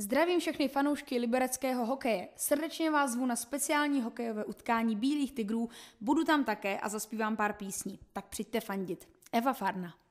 Zdravím všechny fanoušky libereckého hokeje. Srdečně vás zvu na speciální hokejové utkání Bílých tigrů. Budu tam také a zaspívám pár písní. Tak přijďte fandit. Eva Farna.